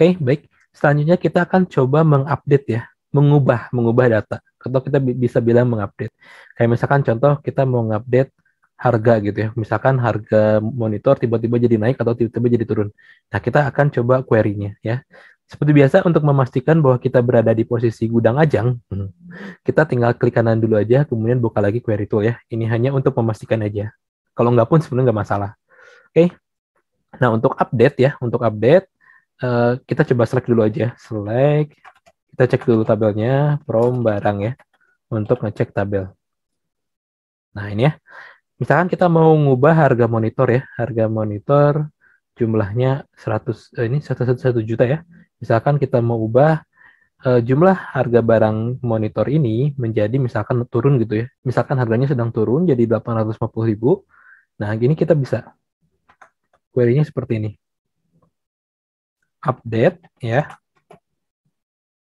Oke, okay, baik. Selanjutnya kita akan coba mengupdate ya, mengubah, mengubah data. Atau kita bisa bilang mengupdate. Kayak misalkan contoh kita mau mengupdate harga gitu ya. Misalkan harga monitor tiba-tiba jadi naik atau tiba-tiba jadi turun. Nah, kita akan coba query-nya ya. Seperti biasa untuk memastikan bahwa kita berada di posisi gudang ajang, hmm, kita tinggal klik kanan dulu aja, kemudian buka lagi query tool ya. Ini hanya untuk memastikan aja. Kalau nggak pun sebenarnya nggak masalah. Oke. Okay. Nah, untuk update ya, untuk update Eh, kita coba select dulu aja. Select, kita cek dulu tabelnya, from barang ya, untuk ngecek tabel. Nah ini ya, misalkan kita mau ngubah harga monitor ya, harga monitor jumlahnya 100, eh, ini 111 juta ya. Misalkan kita mau ubah eh, jumlah harga barang monitor ini menjadi misalkan turun gitu ya. Misalkan harganya sedang turun jadi 850.000. Nah, gini kita bisa query-nya seperti ini update ya.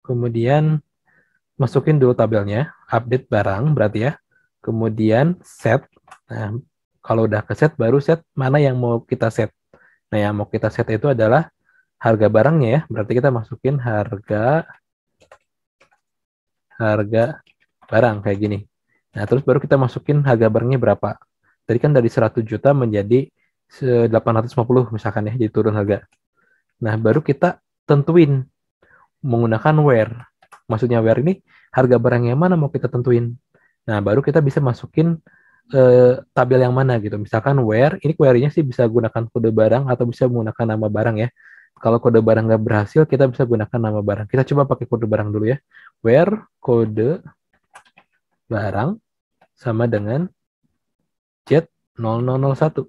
Kemudian masukin dulu tabelnya, update barang berarti ya. Kemudian set. Nah, kalau udah ke set baru set mana yang mau kita set. Nah, yang mau kita set itu adalah harga barangnya ya. Berarti kita masukin harga harga barang kayak gini. Nah, terus baru kita masukin harga barangnya berapa. Tadi kan dari 100 juta menjadi 850 misalkan ya, jadi turun harga. Nah, baru kita tentuin menggunakan where. Maksudnya where ini harga barangnya mana mau kita tentuin. Nah, baru kita bisa masukin eh, tabel yang mana gitu. Misalkan where, ini query-nya sih bisa gunakan kode barang atau bisa menggunakan nama barang ya. Kalau kode barang nggak berhasil, kita bisa gunakan nama barang. Kita coba pakai kode barang dulu ya. Where kode barang sama dengan jet 0001.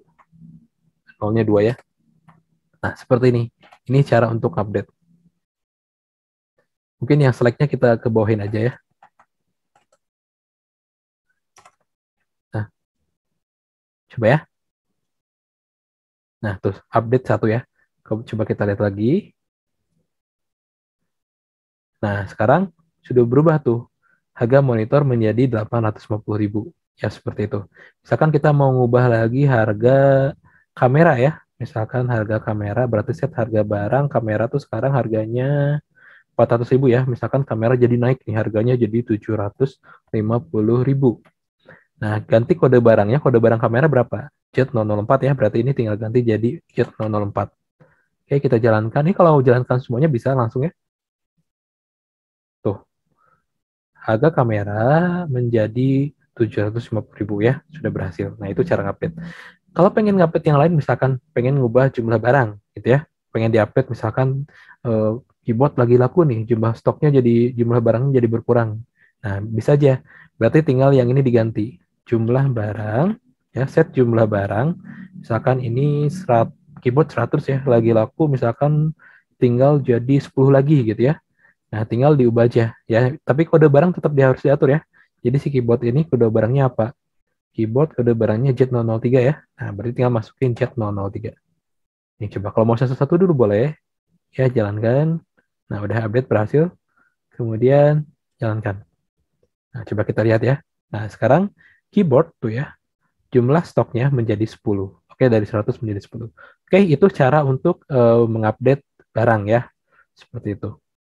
Nolnya dua ya. Nah, seperti ini. Ini cara untuk update. Mungkin yang seleknya kita kebawahin aja ya. Nah, coba ya. Nah, terus update satu ya. Coba kita lihat lagi. Nah, sekarang sudah berubah tuh. Harga monitor menjadi 850.000. Ya, seperti itu. Misalkan kita mau ngubah lagi harga kamera ya misalkan harga kamera berarti set harga barang kamera tuh sekarang harganya 400 ribu ya misalkan kamera jadi naik nih harganya jadi 750 ribu nah ganti kode barangnya kode barang kamera berapa Z004 ya berarti ini tinggal ganti jadi Z004 oke kita jalankan ini kalau jalankan semuanya bisa langsung ya tuh harga kamera menjadi 750 ribu ya sudah berhasil nah itu cara ngupdate kalau pengen ngupdate yang lain misalkan pengen ngubah jumlah barang gitu ya pengen diupdate misalkan uh, keyboard lagi laku nih jumlah stoknya jadi jumlah barangnya jadi berkurang nah bisa aja berarti tinggal yang ini diganti jumlah barang ya set jumlah barang misalkan ini serat, keyboard 100 ya lagi laku misalkan tinggal jadi 10 lagi gitu ya nah tinggal diubah aja ya tapi kode barang tetap dia harus diatur ya jadi si keyboard ini kode barangnya apa keyboard kode barangnya Z003 ya. Nah, berarti tinggal masukin Z003. Ini coba kalau mau satu-satu dulu boleh ya jalankan. Nah, udah update berhasil. Kemudian jalankan. Nah, coba kita lihat ya. Nah, sekarang keyboard tuh ya, jumlah stoknya menjadi 10. Oke, dari 100 menjadi 10. Oke, itu cara untuk uh, mengupdate barang ya. Seperti itu.